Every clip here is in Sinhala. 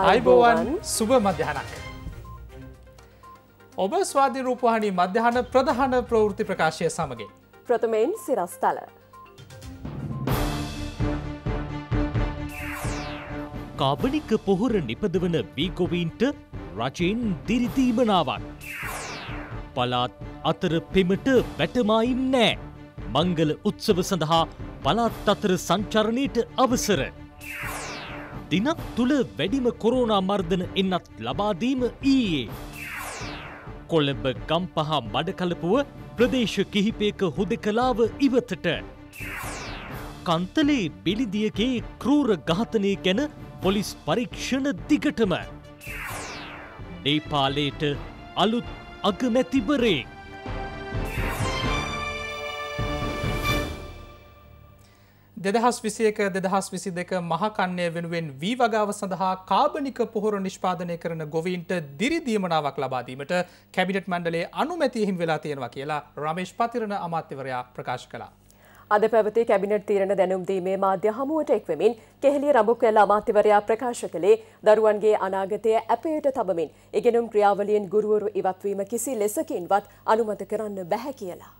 අයිබෝවන් සුභ මධ්‍යහනක්. ඔබ ස්වාධි රූපහනි මධ්‍යහන ප්‍රධාන ප්‍රවෘති ප්‍රකාශය සමගින්. ප්‍රථමයෙන් සිරස්ථල. කාබනික පොහොර නිපදවන වීකොවීන්ට රචයෙන් දිරිතීමනාවන්. පලාත් අතර පෙමට වැටමයිම් නෑ. මංගල උත්සව සඳහා පලාත් අතර සංචරණයට අවසර. දිනක් තුළ වැඩිම කොරෝනා මර්ධන එන්නත් ලබාදීම ඊයේ. කොළඹ ගම්පහ මඩකලපුුව ප්‍රදේශ කිහිපයක හුදෙකලාව ඉවතට. කන්තලේ බෙලිදියගේ කරූර ඝාතනය ගැන පොලිස් පරීක්ෂණ දිගටම. නේපාලේට අලුත් අගමැතිවරේ. දෙදහස් විසියක දෙදහස් විසි දෙක මහකන්නේ වෙනුවෙන් වී වගාව සඳහා කාබනික පොහොර නිෂ්පාදනය කරන ගොවීන්ට දිරිදීමනාවක් ලබාදීමට කැබිනට් මණ්ඩලේ අනුමැතියහිම් වෙලා තියෙනවා කියලා රමේෂ් පතිරණ අමාත්‍යවරයා ප්‍රකාශ කලා. අද පැවති කැබිනට් තීරණ දැනුම්දීමේ මාධ්‍ය හමුවට එක්වමින් කෙහෙලි රඹුක්වැල්ල අමාත්‍යවරයා ප්‍රකාශ කළේ දරුවන්ගේ අනාගතය ඇපයට තබමින් ඉගෙනුම් ක්‍රියාවලියෙන් ගුරුවරු ඉවත්වීම කිසි ලෙසකින්වත් අනුමත කරන්න බැහැ කියලා.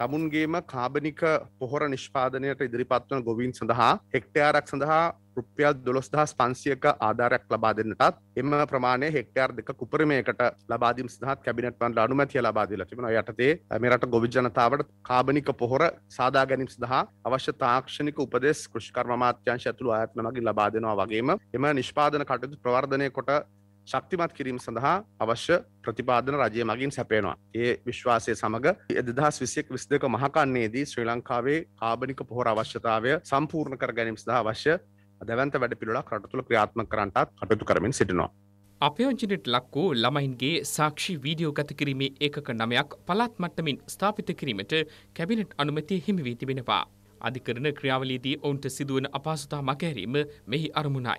තමුන්ගේම කාබනික පොහොර නිෂ්පාදනයට ඉදිරිපත්වන ගොවින් සඳහා හෙක්ටයාරක් සඳහා රුපියල් දොළොස්දහස් පන්සියක ආධාරයක් ලබා දෙන්නටත් එම ප්‍රමාණය හෙක්ටයාර් දෙක කුපරමයකට ලබාදීම සහත් කැබිනට්වන් අනුමැතිය ලබාදීල තිබෙන යටතේ මෙරට ගොවි ජනතාවට කාබනික පොහොර සාදා ගැනීම සඳහා අවශ්‍ය තාක්ෂණික උපදෙස් කෘෂිකර්මාත්‍යංශ ඇතුළු අයත්න මගින් ලබා දෙනවා වගේම එම නිෂ්පාදන කටයුතු ප්‍රවර්ධනය කොට ශක්තිමත් කිරීම සඳහා අවශ්‍ය ප්‍රතිපාදන රජය මගින් සැපේනවා. ඒ විශ්වාසය සමඟ එදදහස් විසියක් විස් දෙක මහකන්නේදී ශ්‍රී ලංකාවේ කාබනික පොහොර අවශ්‍යතාවය සම්පූර්ණ කර ගැනීම සඳහා අවශ්‍ය දැවන්ත වැඩ පිළිලක් රටතුළ ක්‍රියාත්ම කරටත් කටයුතු කරමින් සිටිනවා. අපයෝජනට ලක් වූ ළමයින්ගේ සාක්ෂි වීඩියෝ ගත කිරීමේ ඒකක නමයක් පළාත් මට්ටමින් ස්ථාපිත කිරීමට කැබිනට් අනුමැතිය හිමිවී තිබෙනවා. අධිකරන ක්‍රියාවලීදී ඔවුන්ට සිදුවන අපහසුතා මකැරීම මෙහි අරමුණයි.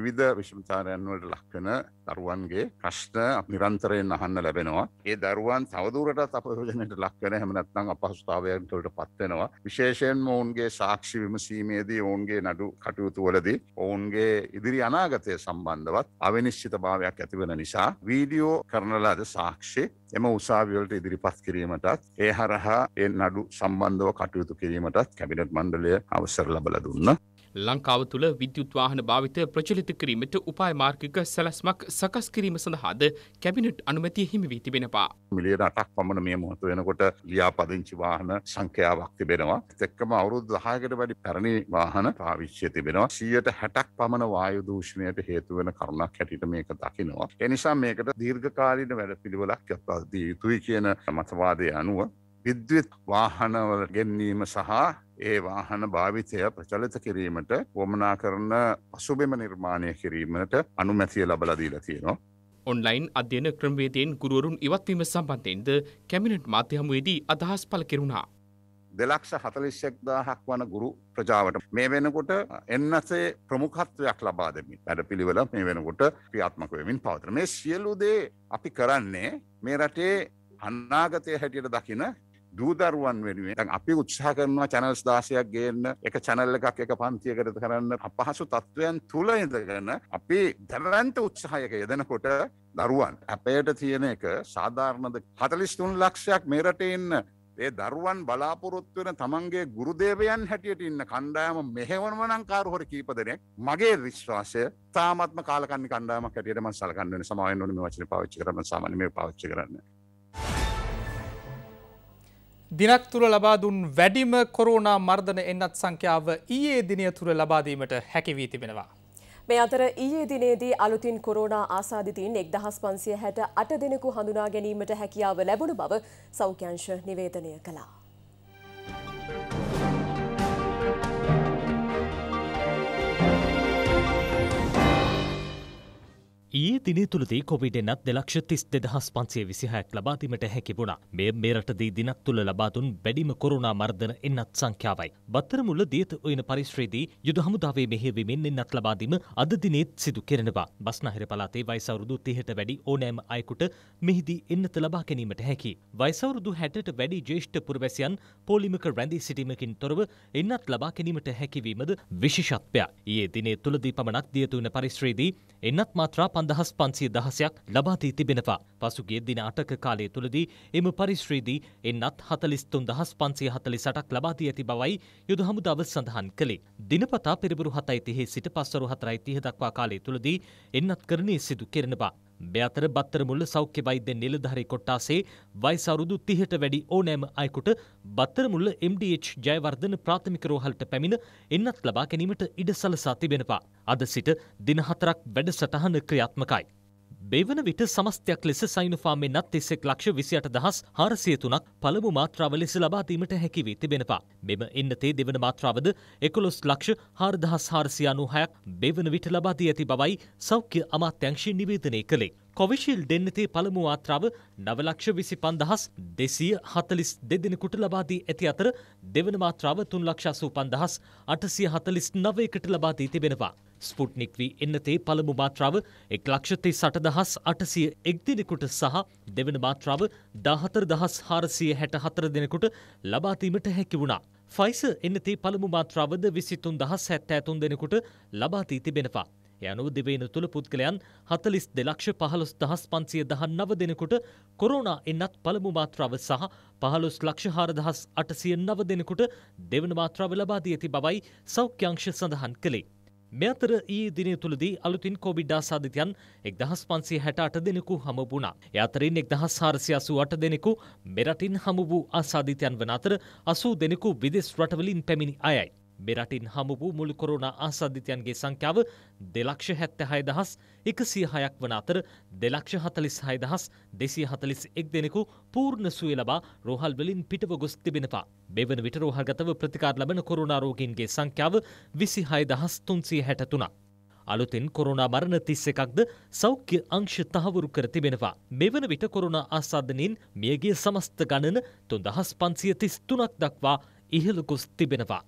විවිධ විශමතාරයන්වලට ලක්වෙන දරුවන්ගේ ප්‍රශ්න නිරන්තරයෙන් අහන්න ලැබෙනවා. ඒ දරුවන් තවදුරට අපයෝජනයට ලක්වෙන හැමනත්තං අපහසුතාවයන්ටොට පත්වෙනවා. විශේෂයෙන් ඔවුන්ගේ සාක්ෂි විමසීමේදී ඔවුන්ගේ නඩු කටයුතුවලදී ඔවුන්ගේ ඉදිරි අනාගතය සම්බන්ධවත් අවිනිශ්චිත භාවයක් ඇතිවෙන නිසා වීඩියෝ කරනලාද සාක්ෂි එම උසාවිවලට ඉදිරිපත් කිරීමටත් ඒ හරහා ඒ නඩු සම්බන්ධව කටයුතු කිරීමටත් කැබිනට් මණ්ඩලය අවසර ලබල දුන්න ලංකාව තුළ විද්‍යුත්වාහන භාවිත ප්‍රචලිත කිරීමට උපාය මාර්ගික සැලස්මක් සකස් කිරීම සඳහාද කැබිනට් අනුමැතිය හිමිවී තිබෙනවා. මිලියන අටක් පමණ මේ මොහොත වෙනකොට ලියාපදිංචි වාහන සංඛ්‍යාවක් තිබෙනවා. එක්කම අවුරුදු 10කට වැඩි පැරණි වාහන පාවිච්චිය තිබෙනවා. 160ක් පමණ වායු දූෂණයට හේතු වෙන කරුණක් හැටියට මේක දකිනවා. ඒ නිසා මේකට දීර්ඝකාලීන වැඩපිළිවෙලක් යොදා දිය යුතුයි කියන මතවාදය අනුව විද්‍යුත් වාහනවල ගෙන්වීම සහ ඒ වාහන භාවිතය ප්‍රචලිත කිරීමට වොමනා කරන පසුබෙම නිර්මාණය කිරීමට අනුමැතිය ලබලදීලා තියෙනවා. ඔන්ලයින් අධ්‍යන ක්‍රම්වේදයෙන් ගුරුවරුන් ඉවත්වීම සම්බන්ධයෙන්ද කැමිනට් මාධ්‍යහමුවේදී අදහස් පල කෙරුණා. දෙලක්ෂ හතලිශ්‍යක් දාහක් වන ගුරු ප්‍රජාවට මේ වෙනකොට එන්නසේ ප්‍රමුඛත්වයක් ලබා දෙමින් වැඩ පිළිවෙල මේ වෙනකොට ක්‍රියාත්මකවමින් පවතර මේ සියලුදේ අපි කරන්නේ මේ රටේ අන්නාගතය හැටියට දකින දූදරුවන් වෙනුවෙන් අපි උත්සාහ කරනවා චැනල්ස් දාසයක් ගේන්න එක චැනල්ල එකක් එක පන්තියකට කරන්න අපහසු තත්ත්වයන් තුළ ඉඳගන්න අපි දැරන්ත උත්සාහයක යෙදෙනකොට දරුවන් අපයට තියෙන එක සාධාරණද හතලිස්තුන් ලක්ෂයක් මෙරට ඉන්න ඒ දරුවන් බලාපොරොත්තු වෙන තමන්ගේ ගුරුදේවයන් හැටියට ඉන්න කණ්ඩායම මෙහෙවනම නම් කාරුහොර කීප දෙනෙක් මගේ විශ්වාසය තාමත්ම කාලකන්ණි කණ්ඩායමක් හැටියට මම සලකන්නේ සමාවෙන්න ඕනේ මේ වචනේ පාවිච්චි කරන්න සාමාන්‍ය මේ පාවිච්චි කරන්නේ දිනක් තුර ලබා දුන් වැඩිම කොරෝනා මර්ධන එන්නත් සංඛ්‍යාව ඊයේ දිනය තුර ලබාදීමට හැකිවී තිබෙනවා. මේ අතර ඊයේ දිනේදී අලුතින් කොරෝනා ආසාධිතීන් එක් දහස් පන්සිය හැට අට දෙනෙකු හඳුනා ගැනීමට හැකියාව ලැබුණු බව සෞඛ්‍යංශ නිවේදනය කළා. ඊයේ දින තුළදී කොවිඩ් එනත් දෙලක්ෂ තිස් දෙදහස් පන්සිය විසිහයක් ලබාදීමට හැකි වුණා. මේ මෙරටදී දිනක් තුළ ලබාදුන් වැඩිම කොරුණා මර්ධන එන්නත් සංඛ්‍යාවයි. බත්තරමුල්ල දියත ඔයන පරිශ්‍රයේදී යුද හමුදාවේ මෙහෙයවීමෙන් එන්නත් ලබාදීම අද දිනේත් සිදු කෙරෙනවා. බස්නාහිර පළාතේ වයස අවුරුදු 30ට වැඩි ඕනෑම අයෙකුට මෙහිදී එන්නත ලබා ගැනීමට හැකි. වයස අවුරුදු 60ට වැඩි ජ්‍යෙෂ්ඨ පුරවැසියන් පොලිමක රැඳී සිටීමකින් තොරව එන්නත් ලබා ගැනීමට හැකිවීමද විශේෂත්වයක්. ඊයේ දිනේ තුළදී පමණක් දියත වන පරිශ්‍රයේදී එන්නත් මාත්‍රා පන්දහස් පන්සිය දහසයක් ලබාදී තිබෙනවා. පසුගේ දින අටක කාලය තුළදී එම පරිශ්‍රීදී එන්නත් හතලිස්තුන් දහස් පන්සිය හතලි සටක් ලබාදී ඇති බවයි යුද හමුදාව සඳහන් කළේ. දිනපතා පෙරබුරු හතයිතිහේ සිට පස්සරු හතරයි තිහ දක්වා කාලය තුළදී එන්නත් කරණය සිදු කෙරෙනවා. මෙතර බත්තරමුල්ල සෞඛ්‍ය වෛද්‍ය නිලධාරි කොට්ටාසේ වයස අවුරුදු 30ට වැඩි ඕනෑම අයෙකුට බත්තරමුල්ල MDH ජයවර්ධන ප්‍රාථමික රෝහලට පැමිණ එන්නත් ලබා ගැනීමට ඉඩ සලසා තිබෙනවා. අද සිට දින හතරක් වැඩසටහන ක්‍රියාත්මකයි. බේවන විට සමස්තයක් ලෙස සයිනුෆාමෙන් නත් එසෙක් ලක්ෂ විසියට දහස් හාරසිය තුනක් පළමු මාත්‍රාව ලෙස ලබාදීමට හැකිවී තිබෙනවා. මෙම එන්නතේ දෙවන මාත්‍රාවද එකොළොස් ලක්ෂ හාරදහස් හාරසියානු හයක් බේවන විට ලබාදී ඇති බවයි සෞඛ්‍ය අමාත්‍යංශී නිවේදනය කළේ. කොවිශිල් දෙන්නතේ පළමු ආත්‍රාව නවලක්ෂ විසි පන්දහස් දෙසය හතලිස් දෙදෙනෙකුට ලබාදී ඇති අතර දෙවන මාත්‍රාව තුන් ලක්ෂසූ පන්දහස් අටසිය හතලිස් නවයකට ලබාදී තිබෙනවා. ස්පුට්නික් වී එන්නතේ පළමු මාත්‍රාව එක් ලක්ෂතේ සටදහස් අටසිය එක්දිනෙකුට සහ දෙවන මාත්‍රාව දාහතර දහස් හාරසිය හැට හතර දෙනෙකුට ලබාතීමට හැකි වුණා. ෆයිස එන්නතේ පළමු මාත්‍රාවද විසිතුන් දහස් හැත්තෑ තුන් දෙනෙකුට ලබාතී තිබෙනවා. යනු දෙවේන තුළ පුද්ගලයන් හතලිස් දෙලක්ෂ පහළොස් දහස් පන්සිය දහන් නව දෙනකුට කොරෝනා එන්නත් පළමු මාත්‍රාව සහ පහළොස් ලක්ෂ හාරදහස් අටසිය නව දෙනකුට දෙවන මාත්‍රාව ලබාදී ඇති බවයි සෞඛ්‍යංශ සඳහන් කළේ. මෙ අතර ඊයේ දිනය තුළදී අලුතින් කොවිඩ් ආසාධිතයන් එක්දහස් පන්සේ හැට අට දෙනෙකු හම වුණා. එ අතරින් එක්දහස් හාරසියාසු අට දෙනෙකු මෙරටින් හමු වූ ආසාධිතයන් වන අතර අසූ දෙනෙකු විදෙස් රටවලින් පැමිණි අයයි. මෙරටින් හමු වූ මුළු කොරුණ ආසද්ධිතයන්ගේ සංඛ්‍යාව දෙලක්ෂ හැත්ත හයදහස් එකසිය හයක් වන අතර දෙලක්ෂ හතලිස් හයදහස් දෙසිය හතලිස් එක් දෙනෙකු පූර්ණ සුවේ ලබා රෝහල් වලින් පිටව ගොස් තිබෙනවා. මෙවන විට රෝහල්ගතව ප්‍රතිකාර ලබන කොරුණාරෝගීන්ගේ සංඛ්‍යාව විසි හයදහස් තුන්සිය හැටතුනා. අලුතෙන් කොරුණා මරණ තිස් එකක්ද සෞඛ්‍ය අංශ තහවුරු කර තිබෙනවා. මෙවන විට කොරුණා ආසාධනින් මියගිය සමස්ත ගණන තුන්දහස් පන්සිය තිස් තුනක් දක්වා ඉහළ ගොස් තිබෙනවා.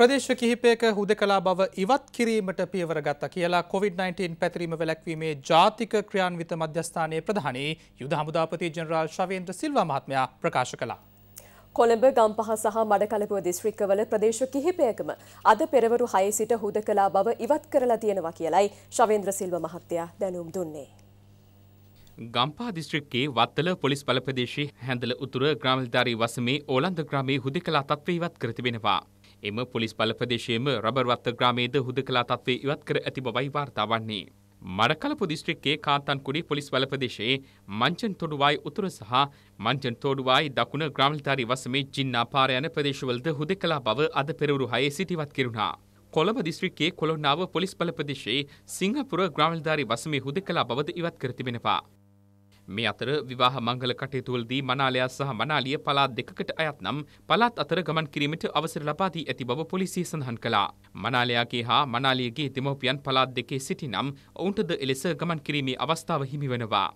ප්‍රදේශ කිහිපයක හුදකලා බව ඉවත් කිරීමට පියවර ගත්ත කියලා COොVID-19 පැතිරීම වැලැක්වීමේ ජාතික ක්‍රියාන්විත මධ්‍යස්ථානයේ ප්‍රධානී යුද හමුදාපති ජනරාල් ශවේන්ද්‍ර සිල්වා මහත්මයා ප්‍රකාශ කළා. කොළඹ ගම්පහ සහ මඩකලපුව දිස්ත්‍රික්කවල ප්‍රදේශ කිහිපයකම අද පෙරවරු හය සිට හුදකලා බව ඉවත් කරලා තියෙනවා කියලයි ශවේන්ද්‍ර සිල්ව මහත්තයා දැනුම් දුන්නේ. ගම්පා දිස්ත්‍රික්කේ වත්තල පොලිස් බලපදේශයේ හැඳල උතුර ග්‍රාමධාරී වසමේ ඕලන්ද ග්‍රාමයේ හුදකලා තත්ත්වය ඉවත් කර තිබෙනවා. එම පොලිස් බල ප්‍රදේශයේම රබර්වත්ත ග්‍රාමයේද හුදකලා තත්ත්වය ඉවත් කර ඇති බවයි වාර්තා වන්නේ. මඩකලපු දිස්ත්‍රික්කයේ කාන්තන්කුඩි පොලිස් බල ප්‍රදේශයේ මංචන් තොඩුවායි උතුර සහ මංචන් තොඩුවායි දකුණ ග්‍රාමලධාරී වසමේ ජින්නා පාර යන ප්‍රදේශවලද හුදකලා බව අද පෙරවරු 6 සිටවත් කෙරුණා. කොළඹ දිස්ත්‍රික්කයේ කොළොන්නාව පොලිස් බල ප්‍රදේශයේ සිංහපුර ග්‍රාමලධාරී වසමේ හුදකලා බවද ඉවත් කර තිබෙනවා. මේ අතර විවාහ මංගල කටයුතුවලදී මනාලයා සහ මනාලිය පළාත් දෙකකට අයත් නම් පළාත් අතර ගමන් කිරීමට අවසර ලබා දී ඇති බව පොලිසිය සඳහන් කළා. මනාලයාගේ හා මනාලියගේ දෙමව්පියන් පළාත් දෙකේ සිටිනම් ඔවුන්ටද එලෙස ගමන් කිරීමේ අවස්ථාව හිමිවනවා.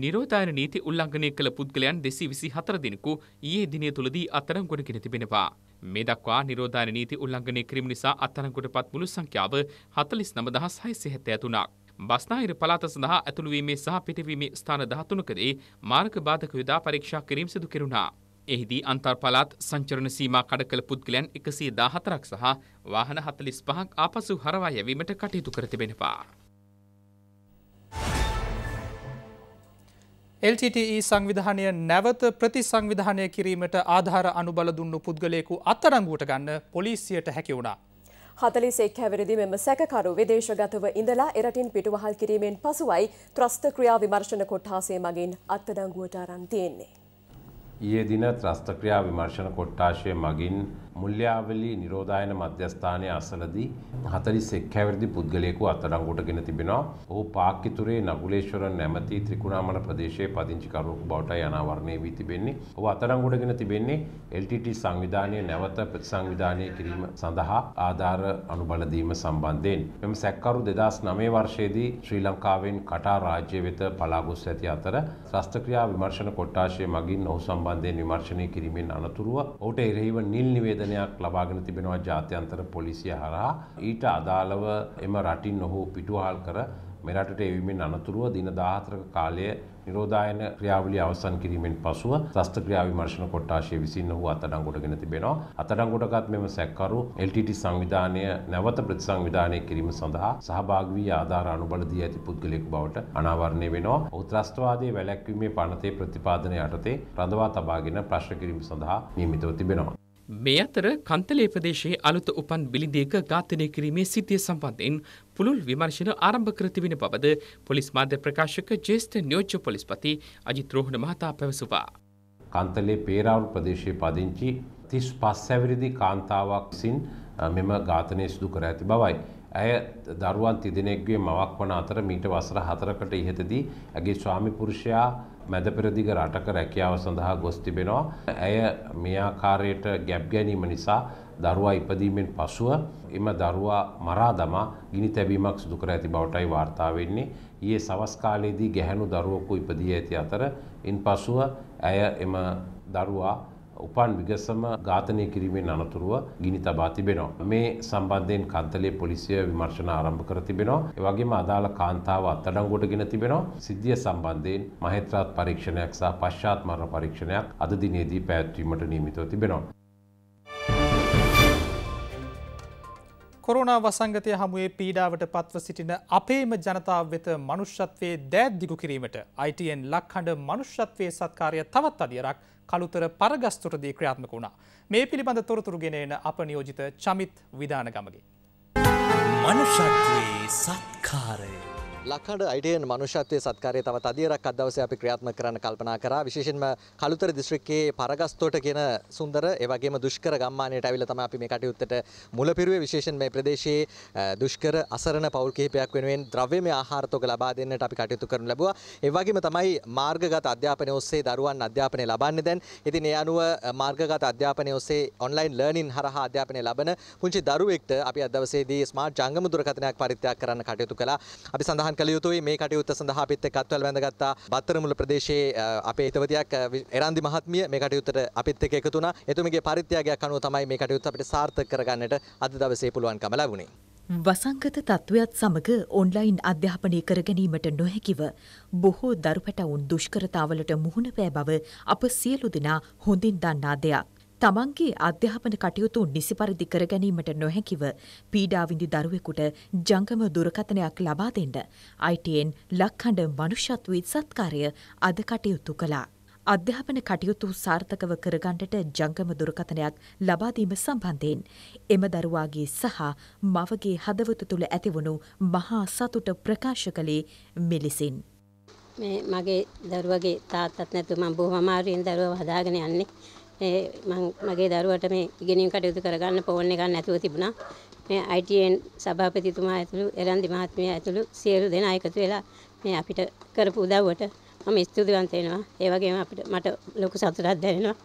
නිරෝධායන නීති උල්ලංඝනය කළ පුද්ගලයන් දෙසී විසි හතර දෙනෙකු ඊයේ දිනය තුළදී අත්තරංගොඩ ගෙන තිබෙනවා. මේ දක්වා නිරෝධායන නීති උල්ලංඝනය කිරීම නිසා අත්තරංගොඩ පත් මුළු සංඛ්‍යාව හතලිස් නමදහස් හයිසි හැත්තෑ තුනක්. බස්නාහිර පළාත සඳහා ඇතුළුවීමේ සහ පිටවීමේ ස්ථාන 13කදී මාර්ග බාධක යොදා පරීක්ෂා කිරීම සිදු කෙරුණා. එහිදී අන්තර් පළාත් සංචරණ සීමා කඩ කළ පුද්ගලයන් 114ක් සහ වාහන 45ක් ආපසු හරවා යැවීමට කටයුතු කර තිබෙනවා. LTTE සංවිධානය නැවත ප්‍රතිසංවිධානය කිරීමට ආධාර අනුබල දුන්නු පුද්ගලයෙකු අත්අඩංගුවට ගන්න පොලිසියට හැකි වුණා. හතලිසෙක් හැවිරිදි මෙම සැකරු විදේශගතව ඉඳලා එරටින් පිටුවහල් කිරීමෙන් පසුවයි ත්‍රස්ත ක්‍රියා විමර්ශන කොට්හාසේ මගින් අත්තඩංගුවට අරන් තියෙන්නේ. ඊයේ දින ත්‍රස්ත ක්‍රියා විමර්ශන කොට්ටාශය මගින් මුල්්‍යාවලි නිරෝධායන මධ්‍යස්ථානය අසලදී හතරි සෙක්හැවරදි පුද්ගලයෙකු අත්තරංගුටගෙන තිබෙනවා ඔහු පාක්කිතුරේ නගුලේශ්වර නැමති ත්‍රිකුණාමල ප්‍රදේශයේ පදිංචිකරුවකු බවට යනාවරණය වී තිබෙන්නේ ඔහු අතරංගුටගෙන තිබෙන්නේ LTT සංවිධානය නැවත ප්‍රතිසංවිධානය කිරීම සඳහා ආධාර අනුබලදීම සම්බන්ධයෙන් මෙම සැක්කරු දෙදස් නමේ වර්ෂයේදී ශ්‍රී ලංකාවෙන් කටා රාජ්‍ය වෙත පලාගොස් ඇති අතර ත්‍රස්ථක්‍රියා විමර්ශන කොට්ටාශය මගින් ඔහු සම්බන්ධයෙන් විමර්ශනය කිරීමෙන් අනතුරුව ඔහුට එරෙහිව නිල් නිවේද නිවේදනයක් ලබාගෙන තිබෙනවා ජාත්‍යන්තර පොලිසිය හරහා ඊට අදාළව එම රටින් නොහෝ පිටුහල් කර මෙරටට එවිමෙන් අනතුරුව දින දාහතරක කාලය නිරෝධායන ක්‍රියාවලි අවසන් කිරීමෙන් පසුව ත්‍රස්ත ක්‍රියා විමර්ශන කොට්ටාශය විසින් ඔහු අතඩංගොඩගෙන තිබෙනවා. අතඩංගොඩගත් මෙම සැකකරු LTT සංවිධානය නැවත ප්‍රතිසංවිධානය කිරීම සඳහා සහභාගී වී ආධාර අනුබල දී ඇති පුද්ගලයෙකු බවට අනාවරණය වෙනවා. ඔහු ත්‍රස්තවාදී වැළැක්වීමේ පනතේ ප්‍රතිපාදන යටතේ රඳවා තබාගෙන ප්‍රශ්න කිරීම සඳහා නියමිතව තිබෙනවා. මේ අතර කන්තලේ ප්‍රදේශයේ අලුත උපන් බිලිඳියක ඝාතනය කිරීමේ සිතිය සම්බන්ධයෙන් පුළුල් විමර්ශන ආරම්භ කර තිබෙන බවද පොලිස් මාධ්‍ය ප්‍රකාශක ජ්‍යෙෂ්ඨ නියෝජ්‍ය පොලිස්පති අජිත් රෝහණ මහතා පැවසුවා. කන්තලේ පේරාවුල් ප්‍රදේශයේ පදිංචි 35 ඇවිරිදි කාන්තාවක් විසින් මෙම ඝාතනය සිදු කර ඇති බවයි. ඇය දරුවන් තිදෙනෙක්ගේ මවක් වන අතර මීට වසර 4කට ඉහතදී ඇගේ ස්වාමි පුරුෂයා මැදපෙරදිග රටක රැකියාව සඳහා ගොස් තිබෙනවා. ඇය මේ ආකාරයට ගැබ් ගැනීම නිසා දරුවා ඉපදීමෙන් පසුව එම දරුවා මරා දමා ගිනි තැබීමක් සිදු කර ඇති බවටයි වාර්තා වෙන්නේ. ඊයේ සවස් කාලයේදී ගැහැණු දරුවෙකු ඉපදී ඇති අතර ඉන්පසුව ඇය එම දරුවා උපන් විගසම ඝාතනය කිරීමෙන් අනතුරුව ගිනි තබා තිබෙනවා. මේ සම්බන්ධයෙන් කන්තලේ පොලිසිය විමර්ශන ආරම්භ කර තිබෙනවා. ඒ වගේම අදාළ කාන්තාව අත්අඩංගුවටගෙන තිබෙනවා. සිද්ධිය සම්බන්ධයෙන් මහේත්‍රාත් පරීක්ෂණයක් සහ පශ්චාත් මරණ පරීක්ෂණයක් අද දිනේදී පැවැත්වීමට නියමිතව තිබෙනවා. කොරුණා වසංගතය හමුවේ පීඩාවට පත්ව සිටින අපේම ජනතාව වෙත මනුෂ්‍යත්වයේ දෑද්දිගු කිරීමට ITN ලක්හඬ මනුෂ්‍යත්වයේ සත්කාරය තවත් අදියරක් කළුතර පරගස්තුරදී ක්‍රියාත්මක වුණා. මේ පිළිබඳ තොරතුරු ගෙනෙන අප නියෝජිත චමිත් විධානගමගේ. මනුෂ්‍යත්වයේ සත්කාරය ලක්හඩ අයිටයන් මනුෂත්වය සත්කාරය තව අදියරක් අදවස අපි ක්‍රියාත්ම කරන්න කල්පනා කර විශේෂෙන්ම කළුතර දිස්ත්‍රික්කයේ පරගස්තෝට කියන සුන්දර ඒවගේම දුෂ්කර ගම්මානයට ඇවිල තම අපි මේ කටයුත්තට මුලපිරුවේ විශේෂෙන් මේ ප්‍රදේශයේ දුෂ්කර අසරණ පවුල් කිහිපයක් වෙනුවෙන් ද්‍රව්‍යමය ආහාරතොග ලබා දෙන්නට අපි කටයුතු කරනු ලැබුවා. ඒ වගේම තමයි මාර්ගගත අධ්‍යාපනය ඔස්සේ දරුවන් අධ්‍යාපනය ලබන්නේ දැන්. ඉතින් ඒ අනුව මාර්ගගත අධ්‍යාපනය ඔස්සේ ඔන්ලයින් ලර්නින් හරහා අධ්‍යාපනය ලබන පුංචි දරුවෙක්ට අපි අද දවසේදී ස්මාර්ට් ජංගම දුරකථනයක් පරිත්‍යාග කරන්න කටයුතු කළා. අපි සඳහන් සඳහන් කළ යුතුයි මේ කටයුත්ත සඳහා අපිත් එක්ක අත්වල වැඳගත්තා බත්තරමුල ප්‍රදේශයේ අපේ හිතවතියක් එරන්දි මහත්මිය මේ කටයුත්තට අපිත් එක්ක එකතු වුණා. එතුමිගේ පරිත්‍යාගයක් අනුව තමයි මේ කටයුත්ත අපිට සාර්ථක කරගන්නට අද දවසේ පුළුවන්කම ලැබුණේ. වසංගත තත්ත්වයත් සමග ඔන්ලයින් අධ්‍යාපනය කරගැනීමට නොහැකිව බොහෝ දරුපැටවුන් දුෂ්කරතාවලට මුහුණ පෑ බව අප සියලු දෙනා හොඳින් දන්නා දෙයක්. තමන්ගේ අධ්‍යාපන කටයුතු නිසි පරිදි කරගැනීමට නොහැකිව පීඩාවිඳි දරුවෙකුට ජංගම දුරකථනයක් ලබා දෙන්න අයිටයෙන් ලක්හඬ මනුෂ්‍යත්වීත් සත්කාරය අද කටයුතු කළා. අධ්‍යාපන කටයුතු සාර්ථකව කරගන්නට ජංගම දුරකථනයක් ලබාදීම සම්බන්ධයෙන් එම දරුවාගේ සහ මවගේ හදවත තුළ ඇතිවුණු මහා සතුට ප්‍රකාශ කළේ මෙලෙසින්. මේ මගේ දරුවගේ තාත්තත් නැතු මම බොහොම අමාරුවෙන් දරුවව හදාගෙන යන්නේ. මං මගේ දරුවට මේ ඉගෙනීම් කටයුතු කරගන්න ෆෝන් එකක් නැතුව තිබුණා. මේ ITN සභාපතිතුමා ඇතුළු එරන්දි මහත්මයා ඇතුළු සියලු දෙනා එකතු වෙලා මේ අපිට කරපු උදව්වට මම ස්තුතිවන්ත වෙනවා. ඒ වගේම අපිට මට ලොකු සතුටක් දැනෙනවා.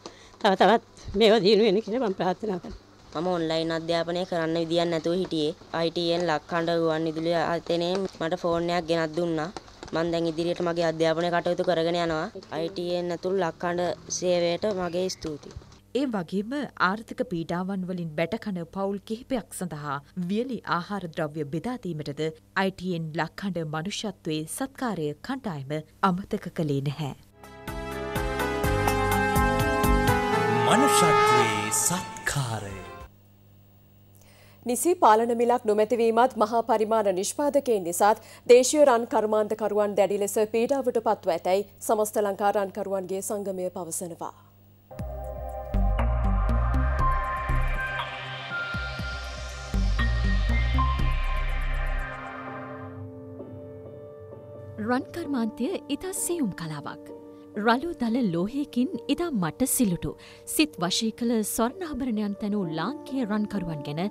තව තවත් මේවා දිනු වෙන කියලා මම ප්‍රාර්ථනා කරනවා. මම ඔන්ලයින් අධ්‍යාපනය කරන්න විදියක් නැතුව හිටියේ. ITN ලක්කණ්ඩ ගුවන් විදුලිය අතනේ මට ෆෝන් එකක් ගෙනත් දුන්නා. මම දැන් ඉදිරියට මගේ අධ්‍යාපනය කටයුතු කරගෙන යනවා. ITN e ඇතුළු ලක්කඩ සේවයට මගේ ස්තුතියි. ඒ වගේම ආර්ථික පීඩාවන් වලින් බැටකන පවුල් කිහිපයක් සඳහා වියලි ආහාර ද්‍රව්‍ය බෙදාදීමටද අයිටයෙන් e ලක්කඩ මනුෂ්‍යත්වයේ සත්කාරය කණ්ඩායම අමතක කළේ නැහැ. මනුෂත්වයේ සත්. නිසි පාලන මිලක් නොමැතිවීමත් මහා පරිමාණ නිෂ්පාදකයෙන් නිසාත් දේශීය රන් කර්මාන්තකරුවන් දැඩි ලෙස පීඩාවට පත්ව ඇතැයි සමස්ත ලංකා රන්කරුවන්ගේ සංගමය පවසනවා. රන් කර්මාන්තය ඉතා සියුම් කලාවක්. රලු දල ලෝහයකින් ඉතා මට සිලුටු සිත් වශය කළ ස්වර්ණාභරණයන් තැනූ ලාංකේ රන්කරුවන් ගැන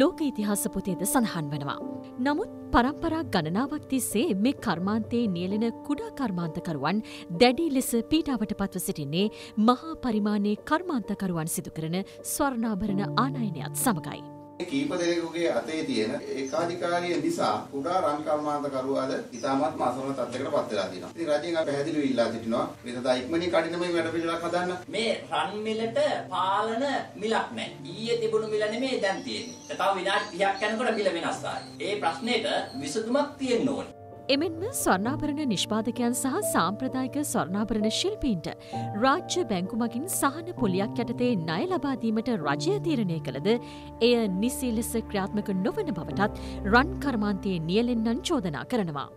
ලෝක ඉතිහාස පොතේද සඳහන් වනවා. නමුත් පරම්පරා ගණනාවක් තිස්සේ මේ කර්මාන්තයේ නියලෙන කුඩා කර්මාන්තකරුවන් දැඩි ලෙස පීඩාවට පත්ව සිටින්නේ මහා පරිමාණයේ කර්මාන්තකරුවන් සිදුකරන ස්වර්ණාභරණ ආනයනයත් සමඟයි. කීප දෙනෙකුගේ අතේ තියෙන ඒකාධිකාරිය නිසා කුඩා රන් කර්මාන්තකරුවාද ඉතාමත්ම අසරණ තත්ත්වයකට පත් වෙලා තියෙනවා. ඉතින් රජයෙන් පැහැදිලිව ඉල්ලා සිටිනවා වෙනදා ඉක්මනින් කඩිනමේ වැඩ පිළිවෙලක් හදන්න. මේ රන් මිලට පාලන මිලක් නැහැ. ඊයේ තිබුණු මිල නෙමෙයි දැන් තියෙන්නේ. තව විනාඩි 30ක් යනකොට මිල වෙනස් ආයි. ඒ ප්‍රශ්නෙට විසඳුමක් තියෙන්න ඕනේ. එමෙන්ම ස්වර්ණාභරණ නිෂ්පාදකයන් සහ සාම්ප්‍රදායික ස්වර්ණාභරණ ශිල්පීන්ට රාජ්‍ය බැංකු මගින් සහන පොලියක් යටතේ ණය ලබාදීමට රජය තීරණය කළද එය නිසි ලෙස ක්‍රියාත්මක නොවන බවටත් රන් කර්මාන්තයේ නියලෙන්නන් චෝදනා කරනවා.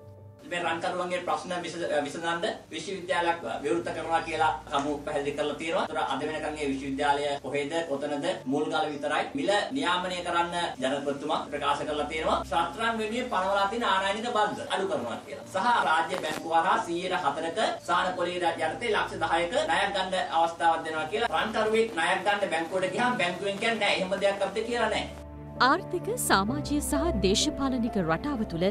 මේ රන්කරුවන්ගේ ප්‍රශ්න විසඳන්න විශ්වවිද්‍යාලයක් විවෘත කරනවා කියලා හමු පැහැදිලි කරලා තියෙනවා. ඒතර අද වෙනකන් මේ විශ්වවිද්‍යාලය කොහෙද, කොතනද, මුල්ගල විතරයි මිල නියාමනය කරන්න ජනපතිතුමා ප්‍රකාශ කරලා තියෙනවා. ශාස්ත්‍රාන් වෙනුවෙන් පනවලා තියෙන ආරායනික බන්ධ අඩු කරනවා කියලා. සහ රාජ්‍ය බැංකුව හරහා 104ක සානකොලී යටතේ ලක්ෂ 10ක ණයක් ගන්න අවස්ථාවක් දෙනවා කියලා. රන්කරුවෙක් ණයක් ගන්න බැංකුවට ගියාම බැංකුවෙන් කියන්නේ නැහැ. එහෙම දෙයක් අපිට කියලා නැහැ. ආර්ථික සාමාජය සහ දේශපාලනික රටාව තුළ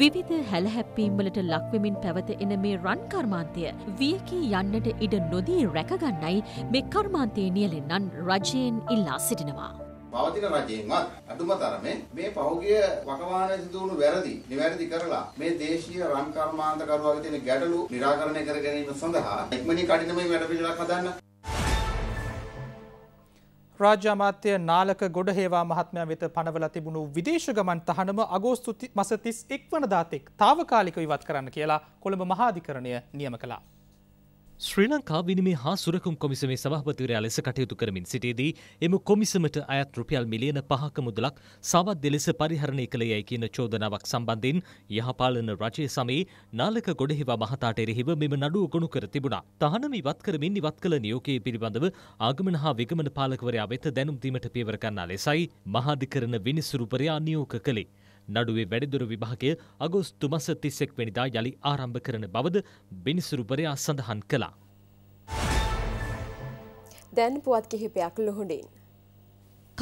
විවිධ හැලහැප්පීම්වලට ලක්වෙමින් පැවත එන මේ රන් කර්මාන්තය වියකී යන්නට ඉඩ නොදී රැකගන්නයි මේ කර්මාන්තයේ නියලෙන්නන් රජයෙන් ඉල්ලා සිටිනවා. පවතින රජයෙන්වත් අඩුම තරමේ මේ පහුගිය වකවානයේ සිදුවුණු වැරදි නිවැරදි කරලා මේ දේශීය රන් කර්මාන්තකරුවාගේ තියෙන ගැටලු निराකරණය කර ගැනීම සඳහා එක්මනින් කඩිනමේ වැඩ පිළිවෙලක් හදන්න රාජ්‍ය අමාත්‍ය නාලක ගොඩහේවා මහත්මයා වෙත පනවලා තිබුණු විදේශ ගමන් තහනම අගෝස්තු මස 31 වනදා තෙක් తాවකාලිකව ඉවත් කරන්න කියලා කොළඹ මහාධිකරණය නියම කළා. ශ්‍රී ලංකා විනිමේ හා සුරකුම් කොමිසමේ සභාපතිවරයා ලෙස කටයුතු කරමින් සිටියේදී එම කොමිසමට අයත් රුපියල් මිලියන පහක මුදලක් සාවද්‍ය ලෙස පරිහරණය කළ යයි කියන චෝදනාවක් සම්බන්ධයෙන් යහපාලන රජය සමයේ නාලක ගොඩහිවා මහතාට එරෙහිව මෙම නඩුව ගොනු කර තිබුණා. තහනම ඉවත් කරමින් ඉවත් කළ නියෝගයේ පිළිබඳව ආගමන හා විගමන පාලකවරයා වෙත දැනුම් දීමට පියවර ගන්නා ලෙසයි මහාධිකරණ විනිසුරුපරයා නියෝග කළේ. නඩුවේ වැඩිදුර විභාගය අගෝස්තු මස 31 වෙනිදා යලි ආරම්භ කරන බවද බිනිසුරුපරයා සඳහන් කළා. දැන් පුවත් කිහිපයක් ලොහුඩින්.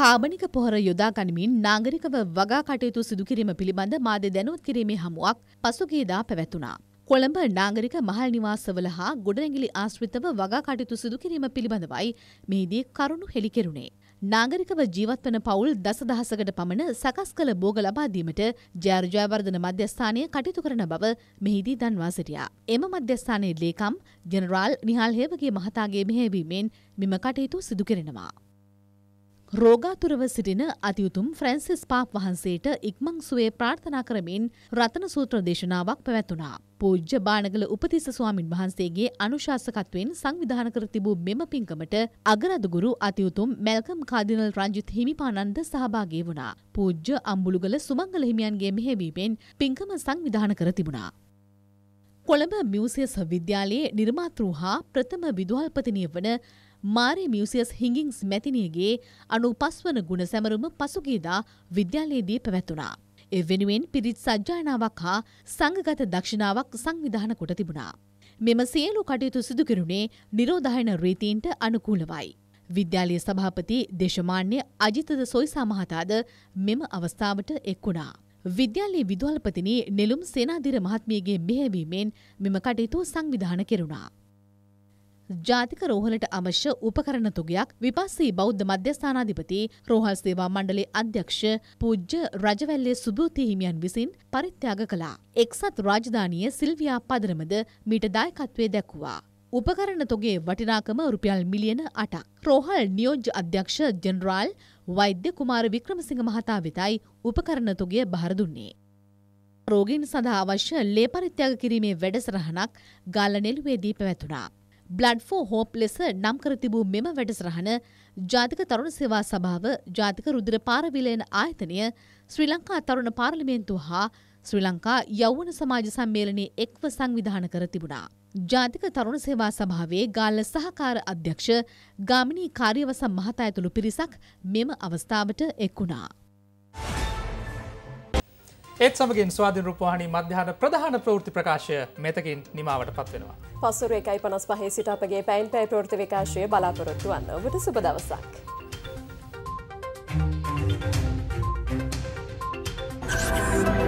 කාබනික පොහොර යොදා ගනිමින් නාගරිකව වගා කටයුතු සිදුකිරීම පිළිබඳ මාධ්‍ය දැනුවත් කිරීමේ හමුවක් පසුගියදා පැවැතුණා. කොළඹ නාගරික මහල් නිවාසවල හා ගොඩනැගිලි ආශ්‍රිතව වගා කටයුතු සිදුකිරීම පිළිබඳවයි මෙහිදී කරුණු හෙළි කෙරුණේ. නාගරිකව ජීවත්වන පවුල් දසදහසකට පමණ සකස් කළ බෝග ලබාදීමට ජෑර්ජයවර්ධන මධ්‍යස්ථානය කටයුතු කරන බව මෙහිදී දන්වා සිටියා. එම මධ්‍යස්ථානයේ ලේකම් ජනරාල් නිහල් හේවගේ මහතාගේ මෙහෙවීමෙන් මෙම කටයුතු සිදු කරනවා. රෝගාතුරව සිටින අතියුතුම් ෆ්‍රැන්සිස් පාප් වහන්සේට ඉක්මං සුවේ ප්‍රාර්ථනා කරමින් රතන සූත්‍ර දේශනාවක් පැවැත්වුණා. පූජ්‍ය බාණගල උපතිස්ස ස්වාමින් වහන්සේගේ අනුශාසකත්වයෙන් සංවිධාන කර තිබූ මෙම පින්කමට අගරදුගුරු අතියුතුම් මැල්කම් කාදිනල් රංජිත් හිමිපාණන්ද සහභාගී වුණා. පූජ්‍ය අම්බුළුගල සුමංගල හිමියන්ගේ මෙහෙවීමෙන් පින්කම සංවිධාන කර තිබුණා. කොළඹ මියසියස් විද්‍යාලයේ නිර්මාතෘ හා ප්‍රථම විදුහල්පතිනිය වන මාරි මියසියස් හිඟින්ස් මැතිනියගේ අනු පස්වන ගුණ සැමරුම පසුගේදා විද්‍යාලයේදී පැවැත්වනා. එ වෙනුවෙන් පිරිත් සජ්ජායනාවක් හා සංගගත දක්ෂිණාවක් සංවිධාන කොට තිබුණා. මෙම සියලු කටයුතු සිදුකරුණේ නිරෝධායන රීතීන්ට අනුකූලවයි. විද්‍යාලය සභාපති දේශමාන්‍ය අජිතද සොයිසා මහතාද මෙම අවස්ථාවට එක්වුණා. විද්‍යාලයේ විදුහල්පතිනි නෙළුම් සේනාධිර මහත්මියගේ මෙහැවීමෙන් මෙම කටයුතු සංවිධාන කෙරුණා. ජාතික රෝහලට අවශ්‍ය උපකරණ තුගයක් විපස්සී බෞද්ධ මධ්‍යස්ථානාධිපති රෝහල් සේවා මණ්ඩලේ අධ්‍යක්ෂ පූජ්‍ය රජවැල්ලේ සුභූති හිමියන් විසින් පරිත්‍යාග කළා. එක්සත් රාජධානිය සිල්වියා පදරමද මීට දායකත්වයේ දැක්වුවා. උපකරණ තොගේ වටිනාකම රුපියල් මිලියන අටක්. රෝහල් නියෝජ්‍ය අධ්‍යක්ෂ ජෙනරාල් වෛද්‍ය කුමාර වික්‍රමසිංහ මහතා වෙතයි උපකරණ තොගේ බහර දුන්නේ. රෝගීන් සඳහා අවශ්‍ය ලේ පරිත්‍යාග කිරීමේ වැඩසටහනක් ගාල්ල නෙළුවේදී පැවැතුණා. බ්ලඩ් ෆෝ හෝප් ලෙස නම් කර තිබූ මෙම වැඩසටහන ජාතික තරුණ සේවා සභාව ජාතික රුදුර පාරවිලයන ආයතනය ශ්‍රී ලංකා තරුණ පාර්ලිමේන්තු හා ශ්‍රී ලංකා යෞවන සමාජ සම්මේලනයේ එක්ව සංවිධාන කර තිබුණා. ජාතික තරුණ සේවා සභාවේ ගාල්ල සහකාර අධ්‍යක්ෂ ගාමිණී කාර්යවසම් මහතා ඇතුළු පිරිසක් මෙම අවස්ථාවට එක් වුණා. ඒත් සමගින් ස්වාධීන රූපවාහිනී මධ්‍යහන ප්‍රධාන ප්‍රවෘත්ති ප්‍රකාශය මෙතකින් නිමාවට පත් වෙනවා. පසුර එකයි පනස් පහේ සිට අපගේ පැයින් පැයි ප්‍රවෘත්ති විකාශය බලාපොරොත්තු වන්න ඔබට සුබ දවසක්. Thank you.